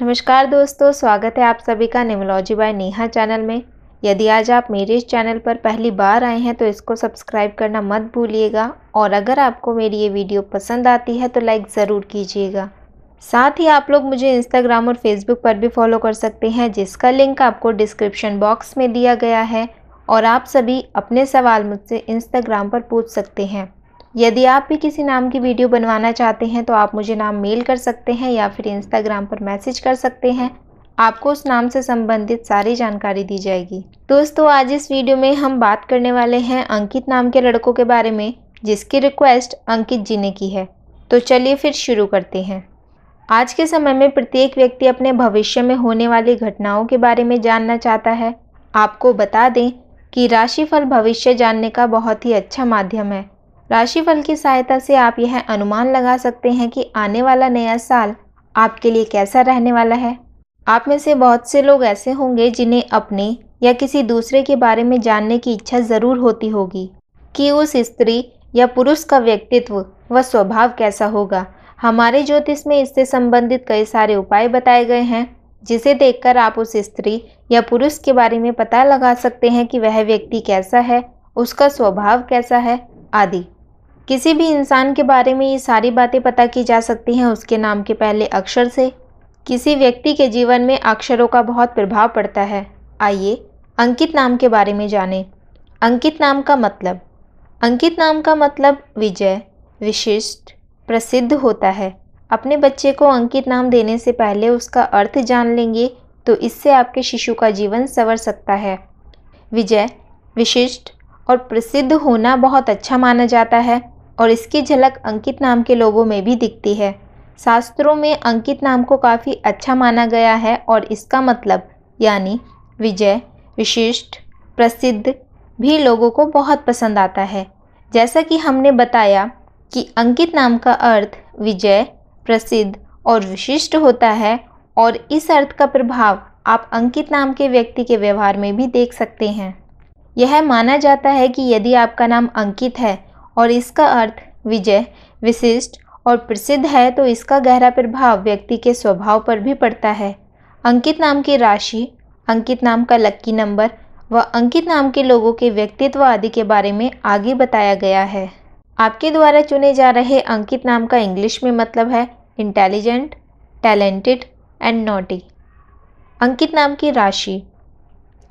नमस्कार दोस्तों स्वागत है आप सभी का निमोलॉजी बाय नेहा चैनल में यदि आज आप मेरे इस चैनल पर पहली बार आए हैं तो इसको सब्सक्राइब करना मत भूलिएगा और अगर आपको मेरी ये वीडियो पसंद आती है तो लाइक ज़रूर कीजिएगा साथ ही आप लोग मुझे इंस्टाग्राम और फेसबुक पर भी फॉलो कर सकते हैं जिसका लिंक आपको डिस्क्रिप्शन बॉक्स में दिया गया है और आप सभी अपने सवाल मुझसे इंस्टाग्राम पर पूछ सकते हैं यदि आप भी किसी नाम की वीडियो बनवाना चाहते हैं तो आप मुझे नाम मेल कर सकते हैं या फिर इंस्टाग्राम पर मैसेज कर सकते हैं आपको उस नाम से संबंधित सारी जानकारी दी जाएगी दोस्तों आज इस वीडियो में हम बात करने वाले हैं अंकित नाम के लड़कों के बारे में जिसकी रिक्वेस्ट अंकित जी ने की है तो चलिए फिर शुरू करते हैं आज के समय में प्रत्येक व्यक्ति अपने भविष्य में होने वाली घटनाओं के बारे में जानना चाहता है आपको बता दें कि राशिफल भविष्य जानने का बहुत ही अच्छा माध्यम है राशिफल की सहायता से आप यह अनुमान लगा सकते हैं कि आने वाला नया साल आपके लिए कैसा रहने वाला है आप में से बहुत से लोग ऐसे होंगे जिन्हें अपने या किसी दूसरे के बारे में जानने की इच्छा ज़रूर होती होगी कि उस स्त्री या पुरुष का व्यक्तित्व व स्वभाव कैसा होगा हमारे ज्योतिष में इससे संबंधित कई सारे उपाय बताए गए हैं जिसे देखकर आप उस स्त्री या पुरुष के बारे में पता लगा सकते हैं कि वह व्यक्ति कैसा है उसका स्वभाव कैसा है आदि किसी भी इंसान के बारे में ये सारी बातें पता की जा सकती हैं उसके नाम के पहले अक्षर से किसी व्यक्ति के जीवन में अक्षरों का बहुत प्रभाव पड़ता है आइए अंकित नाम के बारे में जानें अंकित नाम का मतलब अंकित नाम का मतलब विजय विशिष्ट प्रसिद्ध होता है अपने बच्चे को अंकित नाम देने से पहले उसका अर्थ जान लेंगे तो इससे आपके शिशु का जीवन संवर सकता है विजय विशिष्ट और प्रसिद्ध होना बहुत अच्छा माना जाता है और इसकी झलक अंकित नाम के लोगों में भी दिखती है शास्त्रों में अंकित नाम को काफ़ी अच्छा माना गया है और इसका मतलब यानी विजय विशिष्ट प्रसिद्ध भी लोगों को बहुत पसंद आता है जैसा कि हमने बताया कि अंकित नाम का अर्थ विजय प्रसिद्ध और विशिष्ट होता है और इस अर्थ का प्रभाव आप अंकित नाम के व्यक्ति के व्यवहार में भी देख सकते हैं यह माना जाता है कि यदि आपका नाम अंकित है और इसका अर्थ विजय विशिष्ट और प्रसिद्ध है तो इसका गहरा प्रभाव व्यक्ति के स्वभाव पर भी पड़ता है अंकित नाम की राशि अंकित नाम का लक्की नंबर व अंकित नाम के लोगों के व्यक्तित्व आदि के बारे में आगे बताया गया है आपके द्वारा चुने जा रहे अंकित नाम का इंग्लिश में मतलब है इंटेलिजेंट टैलेंटेड एंड नोटी अंकित नाम की राशि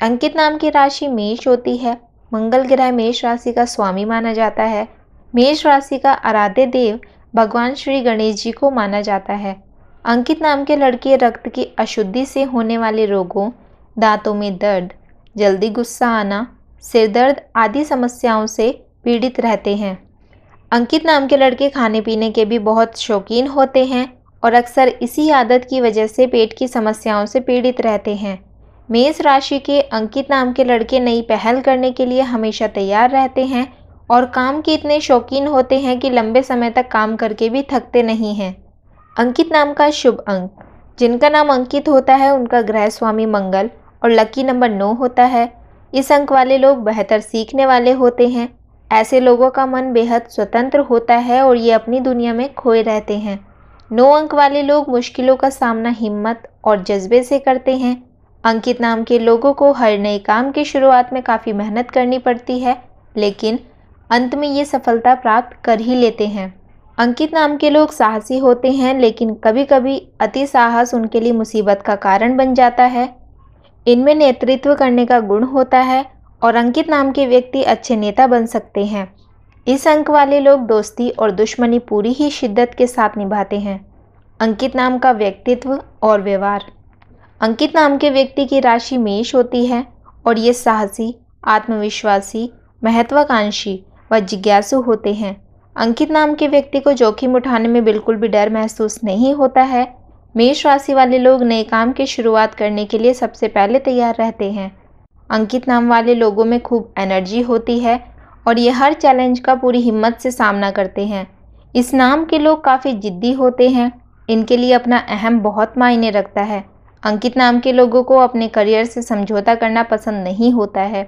अंकित नाम की राशि मेष होती है मंगल ग्रह मेष राशि का स्वामी माना जाता है मेष राशि का आराध्य देव भगवान श्री गणेश जी को माना जाता है अंकित नाम के लड़के रक्त की अशुद्धि से होने वाले रोगों दांतों में दर्द जल्दी गुस्सा आना सिर दर्द आदि समस्याओं से पीड़ित रहते हैं अंकित नाम के लड़के खाने पीने के भी बहुत शौकीन होते हैं और अक्सर इसी आदत की वजह से पेट की समस्याओं से पीड़ित रहते हैं मेष राशि के अंकित नाम के लड़के नई पहल करने के लिए हमेशा तैयार रहते हैं और काम के इतने शौकीन होते हैं कि लंबे समय तक काम करके भी थकते नहीं हैं अंकित नाम का शुभ अंक जिनका नाम अंकित होता है उनका ग्रह स्वामी मंगल और लकी नंबर नौ होता है इस अंक वाले लोग बेहतर सीखने वाले होते हैं ऐसे लोगों का मन बेहद स्वतंत्र होता है और ये अपनी दुनिया में खोए रहते हैं नौ अंक वाले लोग मुश्किलों का सामना हिम्मत और जज्बे से करते हैं अंकित नाम के लोगों को हर नए काम की शुरुआत में काफ़ी मेहनत करनी पड़ती है लेकिन अंत में ये सफलता प्राप्त कर ही लेते हैं अंकित नाम के लोग साहसी होते हैं लेकिन कभी कभी अति साहस उनके लिए मुसीबत का कारण बन जाता है इनमें नेतृत्व करने का गुण होता है और अंकित नाम के व्यक्ति अच्छे नेता बन सकते हैं इस अंक वाले लोग दोस्ती और दुश्मनी पूरी ही शिद्दत के साथ निभाते हैं अंकित नाम का व्यक्तित्व और व्यवहार अंकित नाम के व्यक्ति की राशि मेष होती है और ये साहसी आत्मविश्वासी महत्वाकांक्षी व जिज्ञासु होते हैं अंकित नाम के व्यक्ति को जोखिम उठाने में बिल्कुल भी डर महसूस नहीं होता है मेष राशि वाले लोग नए काम की शुरुआत करने के लिए सबसे पहले तैयार रहते हैं अंकित नाम वाले लोगों में खूब एनर्जी होती है और ये हर चैलेंज का पूरी हिम्मत से सामना करते हैं इस नाम के लोग काफ़ी जिद्दी होते हैं इनके लिए अपना अहम बहुत मायने रखता है अंकित नाम के लोगों को अपने करियर से समझौता करना पसंद नहीं होता है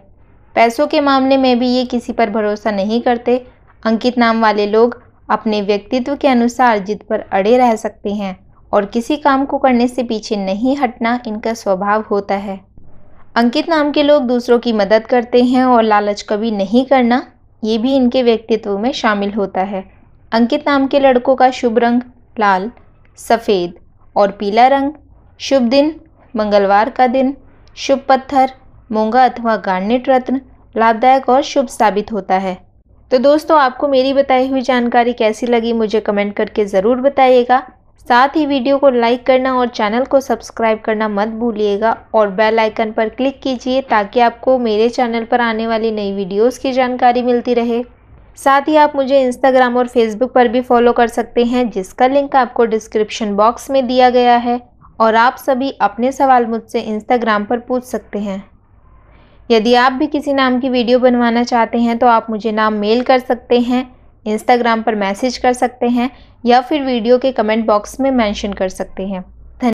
पैसों के मामले में भी ये किसी पर भरोसा नहीं करते अंकित नाम वाले लोग अपने व्यक्तित्व के अनुसार जिद पर अड़े रह सकते हैं और किसी काम को करने से पीछे नहीं हटना इनका स्वभाव होता है अंकित नाम के लोग दूसरों की मदद करते हैं और लालच कभी नहीं करना ये भी इनके व्यक्तित्व में शामिल होता है अंकित नाम के लड़कों का शुभ रंग लाल सफ़ेद और पीला रंग शुभ दिन मंगलवार का दिन शुभ पत्थर मूंगा अथवा गार्नेट रत्न लाभदायक और शुभ साबित होता है तो दोस्तों आपको मेरी बताई हुई जानकारी कैसी लगी मुझे कमेंट करके ज़रूर बताइएगा साथ ही वीडियो को लाइक करना और चैनल को सब्सक्राइब करना मत भूलिएगा और बेल आइकन पर क्लिक कीजिए ताकि आपको मेरे चैनल पर आने वाली नई वीडियोस की जानकारी मिलती रहे साथ ही आप मुझे इंस्टाग्राम और फेसबुक पर भी फॉलो कर सकते हैं जिसका लिंक आपको डिस्क्रिप्शन बॉक्स में दिया गया है और आप सभी अपने सवाल मुझसे इंस्टाग्राम पर पूछ सकते हैं यदि आप भी किसी नाम की वीडियो बनवाना चाहते हैं तो आप मुझे नाम मेल कर सकते हैं इंस्टाग्राम पर मैसेज कर सकते हैं या फिर वीडियो के कमेंट बॉक्स में मेंशन कर सकते हैं